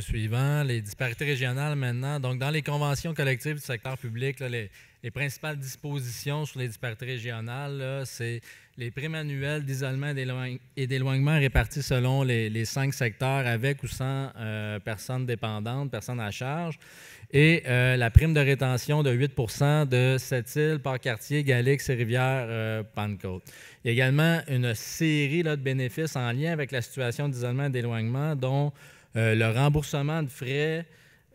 suivant, les disparités régionales maintenant. Donc, dans les conventions collectives du secteur public, les, principales dispositions sur les disparités régionales, c'est les primes annuelles d'isolement et d'éloignement réparties selon les, cinq secteurs avec ou sans euh, personnes dépendantes, personnes à charge, et euh, la prime de rétention de 8 de cette île, par quartier, Galix et Rivière-Pentecôte. Euh, Il y a également une série là, de bénéfices en lien avec la situation d'isolement et d'éloignement, dont euh, le remboursement de frais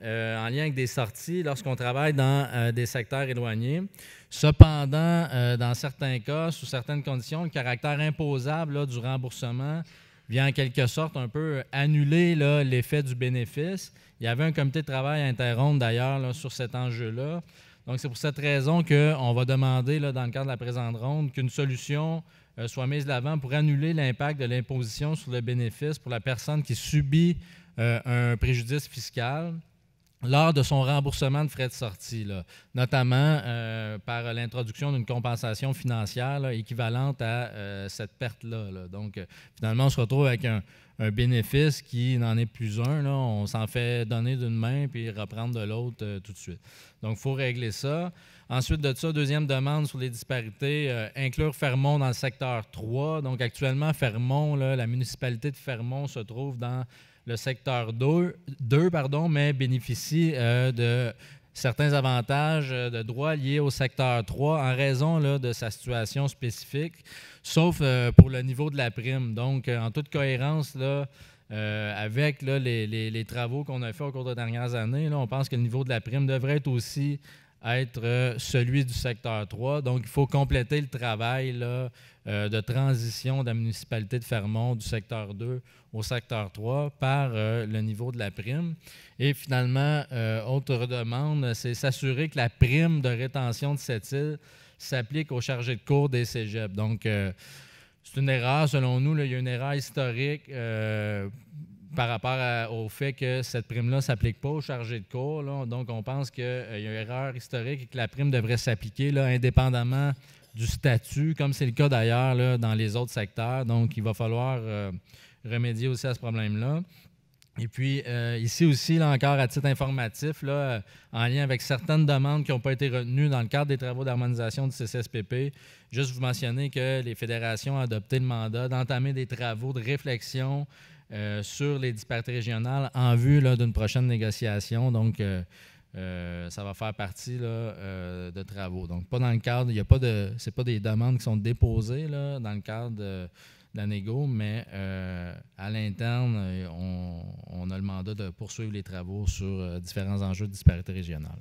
euh, en lien avec des sorties lorsqu'on travaille dans euh, des secteurs éloignés. Cependant, dans certains cas, sous certaines conditions, le caractère imposable du remboursement vient en quelque sorte un peu annuler l'effet du bénéfice. Il y avait un comité de travail à d'ailleurs sur cet enjeu-là. Donc, c'est pour cette raison qu'on va demander, là, dans le cadre de la présente ronde, qu'une solution euh, soit mise de l'avant pour annuler l'impact de l'imposition sur le bénéfice pour la personne qui subit euh, un préjudice fiscal lors de son remboursement de frais de sortie, notamment euh, par l'introduction d'une compensation financière équivalente à cette perte-là. Donc, finalement, on se retrouve avec un, un bénéfice qui n'en est plus un. On s'en fait donner d'une main puis reprendre de l'autre euh, tout de suite. Donc, il faut régler ça. Ensuite de ça, deuxième demande sur les disparités, euh, inclure Fermont dans le secteur 3. Donc, actuellement, Fermont, la municipalité de Fermont se trouve dans le secteur 2, 2 pardon, mais bénéficie euh, de certains avantages euh, de droit liés au secteur 3 en raison de sa situation spécifique, sauf euh, pour le niveau de la prime. Donc, euh, en toute cohérence, là, avec là, les, travaux qu'on a fait au cours des dernières années, là, on pense que le niveau de la prime devrait être aussi être euh, celui du secteur 3. Donc, il faut compléter le travail euh, de transition de la municipalité de Fermont du secteur 2 au secteur 3 par euh, le niveau de la prime. Et finalement, autre demande, c'est s'assurer que la prime de rétention de cette île s'applique aux chargés de cours des cégeps. Donc, c'est une erreur, selon nous. il y a une erreur historique par rapport au fait que cette prime-là ne s'applique pas aux chargés de cours. donc, on pense qu'il euh, y a une erreur historique et que la prime devrait s'appliquer indépendamment du statut, comme c'est le cas d'ailleurs dans les autres secteurs. Donc, il va falloir euh, remédier aussi à ce problème-là. Et puis, euh, ici aussi, là encore, à titre informatif, en lien avec certaines demandes qui n'ont pas été retenues dans le cadre des travaux d'harmonisation du CCSPP, juste vous mentionner que les fédérations ont adopté le mandat d'entamer des travaux de réflexion euh, sur les disparités régionales en vue d'une prochaine négociation. Donc, euh, euh, ça va faire partie de travaux. Donc, pas dans le cadre, il n'y a pas de, pas des demandes qui sont déposées dans le cadre de, la négo, mais à l'interne, on, on, a le mandat de poursuivre les travaux sur différents enjeux de disparités régionales.